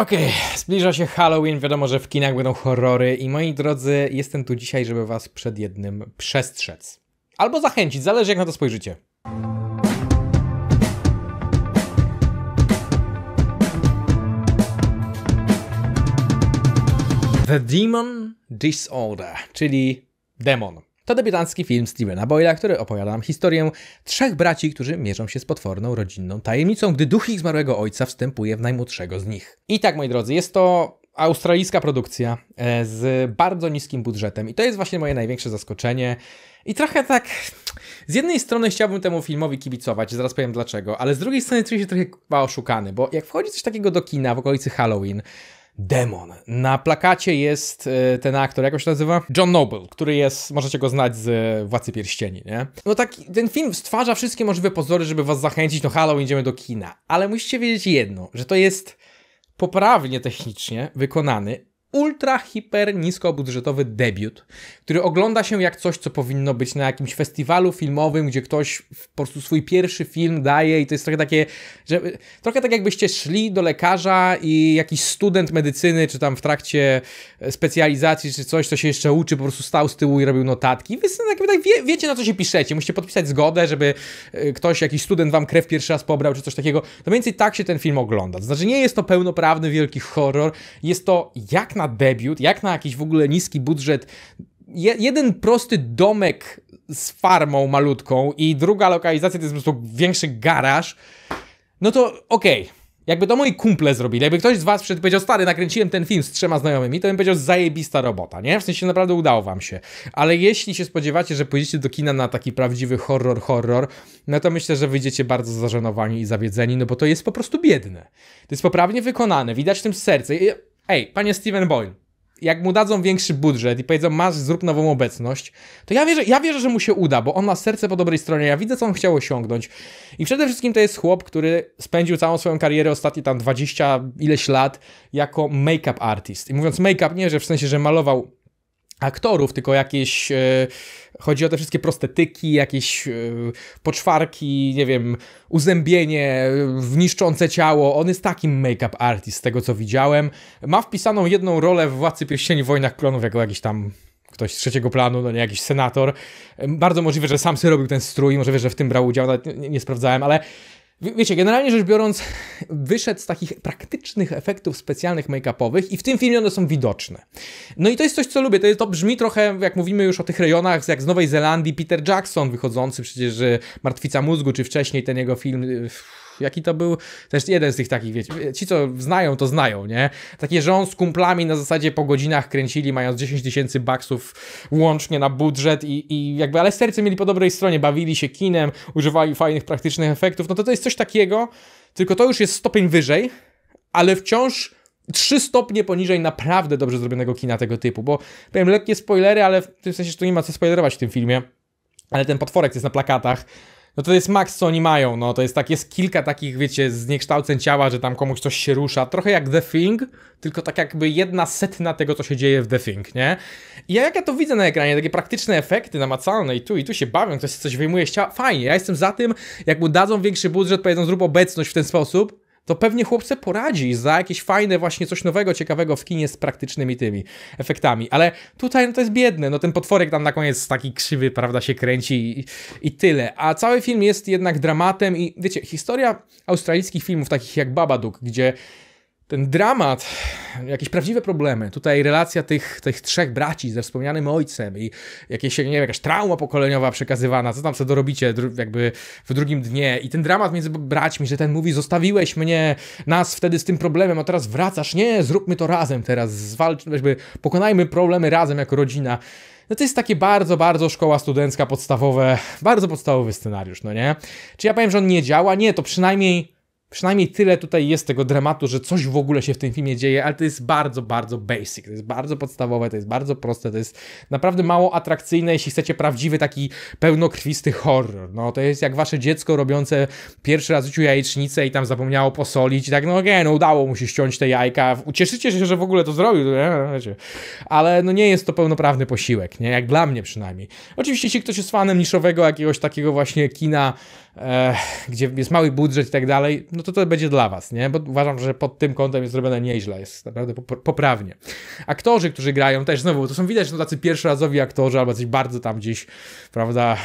Okej, okay, zbliża się Halloween, wiadomo, że w kinach będą horrory i moi drodzy, jestem tu dzisiaj, żeby was przed jednym przestrzec. Albo zachęcić, zależy jak na to spojrzycie. The Demon Disorder, czyli demon. To debiutancki film Stevena Boyla, który opowiada nam historię trzech braci, którzy mierzą się z potworną rodzinną tajemnicą, gdy duch ich zmarłego ojca wstępuje w najmłodszego z nich. I tak, moi drodzy, jest to australijska produkcja e, z bardzo niskim budżetem i to jest właśnie moje największe zaskoczenie. I trochę tak, z jednej strony chciałbym temu filmowi kibicować, zaraz powiem dlaczego, ale z drugiej strony czuję się trochę oszukany, bo jak wchodzi coś takiego do kina w okolicy Halloween, demon. Na plakacie jest e, ten aktor, jak on się nazywa? John Noble, który jest, możecie go znać z e, Władcy Pierścieni, nie? No tak, ten film stwarza wszystkie możliwe pozory, żeby was zachęcić, no halo, idziemy do kina. Ale musicie wiedzieć jedno, że to jest poprawnie technicznie wykonany, ultra, hiper, niskobudżetowy debiut, który ogląda się jak coś, co powinno być na jakimś festiwalu filmowym, gdzie ktoś po prostu swój pierwszy film daje i to jest trochę takie, że trochę tak jakbyście szli do lekarza i jakiś student medycyny, czy tam w trakcie e, specjalizacji, czy coś, co się jeszcze uczy, po prostu stał z tyłu i robił notatki. Wy tak, tak, wie, wiecie, na co się piszecie, musicie podpisać zgodę, żeby e, ktoś, jakiś student wam krew pierwszy raz pobrał, czy coś takiego. To mniej więcej tak się ten film ogląda. To znaczy nie jest to pełnoprawny, wielki horror, jest to jak na na debiut, jak na jakiś w ogóle niski budżet, je, jeden prosty domek z farmą malutką i druga lokalizacja to jest po prostu większy garaż, no to okej. Okay. Jakby to moi kumple zrobili, jakby ktoś z was przyszedł powiedział, stary, nakręciłem ten film z trzema znajomymi, to bym powiedział, zajebista robota, nie? W sensie naprawdę udało wam się. Ale jeśli się spodziewacie, że pójdziecie do kina na taki prawdziwy horror, horror, no to myślę, że wyjdziecie bardzo zażenowani i zawiedzeni, no bo to jest po prostu biedne. To jest poprawnie wykonane, widać w tym serce ej, panie Steven Boyle, jak mu dadzą większy budżet i powiedzą, masz, zrób nową obecność, to ja wierzę, ja wierzę, że mu się uda, bo on ma serce po dobrej stronie, ja widzę, co on chciał osiągnąć. I przede wszystkim to jest chłop, który spędził całą swoją karierę, ostatnie tam 20 ileś lat, jako make-up artist. I mówiąc make-up, nie, że w sensie, że malował aktorów, tylko jakieś. E, chodzi o te wszystkie prostetyki, jakieś e, poczwarki, nie wiem, uzębienie, niszczące ciało. On jest takim make-up artist, z tego co widziałem. Ma wpisaną jedną rolę w Władcy Pierścieni Wojnach Klonów, jako jakiś tam ktoś z trzeciego planu, no nie jakiś senator. Bardzo możliwe, że sam sobie robił ten strój, możliwe, że w tym brał udział, nie, nie sprawdzałem, ale Wiecie, generalnie rzecz biorąc, wyszedł z takich praktycznych efektów specjalnych make-upowych i w tym filmie one są widoczne. No i to jest coś, co lubię. To, jest, to brzmi trochę, jak mówimy już o tych rejonach, jak z Nowej Zelandii Peter Jackson wychodzący przecież Martwica Mózgu, czy wcześniej ten jego film y, jaki to był, też jeden z tych takich, wiecie, ci co znają, to znają, nie? Takie, że on z kumplami na zasadzie po godzinach kręcili, mając 10 tysięcy baksów łącznie na budżet i, i jakby, ale serce mieli po dobrej stronie, bawili się kinem, używali fajnych, praktycznych efektów, no to to jest coś takiego, tylko to już jest stopień wyżej, ale wciąż trzy stopnie poniżej naprawdę dobrze zrobionego kina tego typu, bo powiem lekkie spoilery, ale w tym sensie, że tu nie ma co spoilerować w tym filmie, ale ten potworek jest na plakatach, no to jest maks, co oni mają, no to jest tak, jest kilka takich, wiecie, zniekształceń ciała, że tam komuś coś się rusza, trochę jak The Thing, tylko tak jakby jedna setna tego, co się dzieje w The Thing, nie? I ja jak ja to widzę na ekranie, takie praktyczne efekty namacalne i tu, i tu się bawią, ktoś coś wyjmuje z ciała, fajnie, ja jestem za tym, jak mu dadzą większy budżet, powiedzą zrób obecność w ten sposób, to pewnie chłopce poradzi za jakieś fajne właśnie coś nowego, ciekawego w kinie z praktycznymi tymi efektami, ale tutaj no to jest biedne, no ten potworek tam na koniec taki krzywy, prawda, się kręci i, i tyle, a cały film jest jednak dramatem i wiecie, historia australijskich filmów takich jak Babadook, gdzie ten dramat, jakieś prawdziwe problemy, tutaj relacja tych, tych trzech braci ze wspomnianym ojcem i jakieś, nie wiem, jakaś trauma pokoleniowa przekazywana, co tam co dorobicie jakby w drugim dnie i ten dramat między braćmi, że ten mówi, zostawiłeś mnie, nas wtedy z tym problemem, a teraz wracasz, nie, zróbmy to razem teraz, zwalczmy, jakby pokonajmy problemy razem jako rodzina. No to jest takie bardzo, bardzo szkoła studencka, podstawowe, bardzo podstawowy scenariusz, no nie? Czy ja powiem, że on nie działa? Nie, to przynajmniej Przynajmniej tyle tutaj jest tego dramatu, że coś w ogóle się w tym filmie dzieje, ale to jest bardzo, bardzo basic, to jest bardzo podstawowe, to jest bardzo proste, to jest naprawdę mało atrakcyjne, jeśli chcecie prawdziwy taki pełnokrwisty horror. No to jest jak wasze dziecko robiące pierwszy raz w życiu jajecznicę i tam zapomniało posolić i tak, no nie, no udało mu się ściąć te jajka, ucieszycie się, że w ogóle to zrobił, nie? No, ale no nie jest to pełnoprawny posiłek, nie? Jak dla mnie przynajmniej. Oczywiście jeśli ktoś jest fanem niszowego jakiegoś takiego właśnie kina, e, gdzie jest mały budżet i tak dalej, no to to będzie dla was, nie? Bo uważam, że pod tym kątem jest zrobione nieźle, jest naprawdę poprawnie. Aktorzy, którzy grają też, znowu, to są widać, że to tacy pierwszorazowi aktorzy albo coś bardzo tam gdzieś, prawda,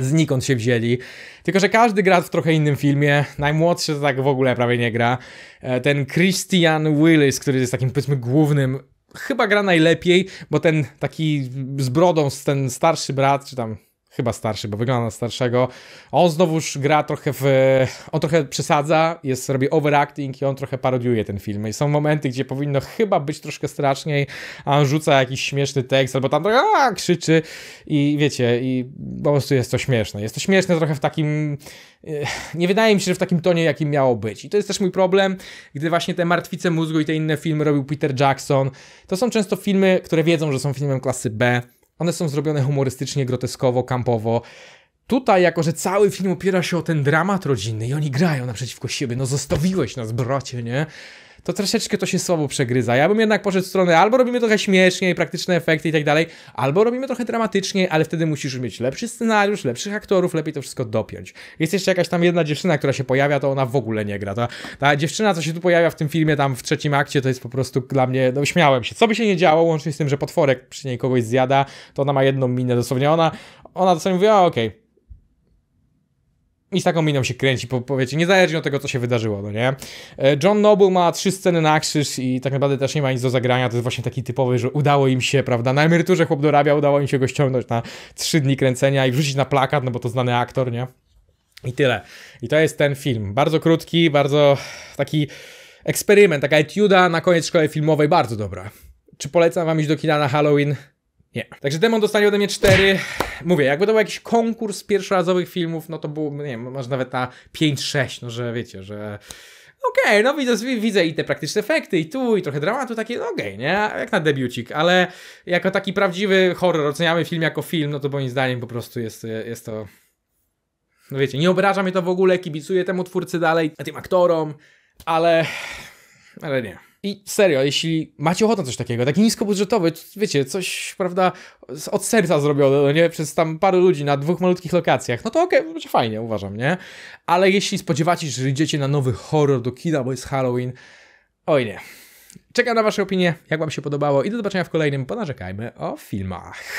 znikąd się wzięli. Tylko, że każdy gra w trochę innym filmie. Najmłodszy to tak w ogóle prawie nie gra. E, ten Christian Willis, który jest takim powiedzmy głównym, chyba gra najlepiej, bo ten taki z brodą, ten starszy brat, czy tam chyba starszy, bo wygląda na starszego. On znowuż gra trochę w... On trochę przesadza, jest, robi overacting i on trochę parodiuje ten film. I są momenty, gdzie powinno chyba być troszkę straszniej, a on rzuca jakiś śmieszny tekst, albo tam a, krzyczy i wiecie, i po prostu jest to śmieszne. Jest to śmieszne trochę w takim... E, nie wydaje mi się, że w takim tonie, jakim miało być. I to jest też mój problem, gdy właśnie te Martwice mózgu i te inne filmy robił Peter Jackson. To są często filmy, które wiedzą, że są filmem klasy B, one są zrobione humorystycznie, groteskowo, kampowo. Tutaj, jako że cały film opiera się o ten dramat rodzinny i oni grają naprzeciwko siebie, no zostawiłeś nas, bracie, nie? to troszeczkę to się słabo przegryza. Ja bym jednak poszedł w stronę albo robimy trochę śmieszniej, praktyczne efekty i tak dalej, albo robimy trochę dramatycznie, ale wtedy musisz mieć lepszy scenariusz, lepszych aktorów, lepiej to wszystko dopiąć. Jest jeszcze jakaś tam jedna dziewczyna, która się pojawia, to ona w ogóle nie gra. Ta, ta dziewczyna, co się tu pojawia w tym filmie, tam w trzecim akcie, to jest po prostu dla mnie, no śmiałem się. Co by się nie działo, łącznie z tym, że potworek przy niej kogoś zjada, to ona ma jedną minę dosłownie. Ona, ona dosłownie mówiła, okej, okay i z taką miną się kręci, po, powiecie, niezależnie od tego, co się wydarzyło, no nie? E, John Noble ma trzy sceny na krzyż i tak naprawdę też nie ma nic do zagrania, to jest właśnie taki typowy, że udało im się, prawda, na emeryturze chłop dorabia, udało im się go ściągnąć na trzy dni kręcenia i wrzucić na plakat, no bo to znany aktor, nie? I tyle. I to jest ten film. Bardzo krótki, bardzo taki eksperyment, taka etiuda na koniec szkoły filmowej, bardzo dobra. Czy polecam wam iść do kina na Halloween? Nie. Także demon dostanie ode mnie 4. Mówię, jakby to był jakiś konkurs pierwszorazowych filmów, no to był, no nie wiem, może nawet na 5-6, no że wiecie, że okej, okay, no widzę, widzę i te praktyczne efekty, i tu, i trochę dramatu, takie, no okej, okay, nie? Jak na debiucik, ale jako taki prawdziwy horror, oceniamy film jako film, no to moim zdaniem po prostu jest, jest to... No wiecie, nie obraża mnie to w ogóle, kibicuję temu twórcy dalej, tym aktorom, ale... ale nie. I serio, jeśli macie ochotę coś takiego, taki niskobudżetowy, wiecie, coś, prawda, od serca zrobione, no nie, przez tam paru ludzi na dwóch malutkich lokacjach, no to okej, okay, no będzie fajnie, uważam, nie? Ale jeśli spodziewacie się, że idziecie na nowy horror do kina, bo jest Halloween, oj nie. Czekam na Wasze opinie, jak Wam się podobało i do zobaczenia w kolejnym Ponarzekajmy o filmach.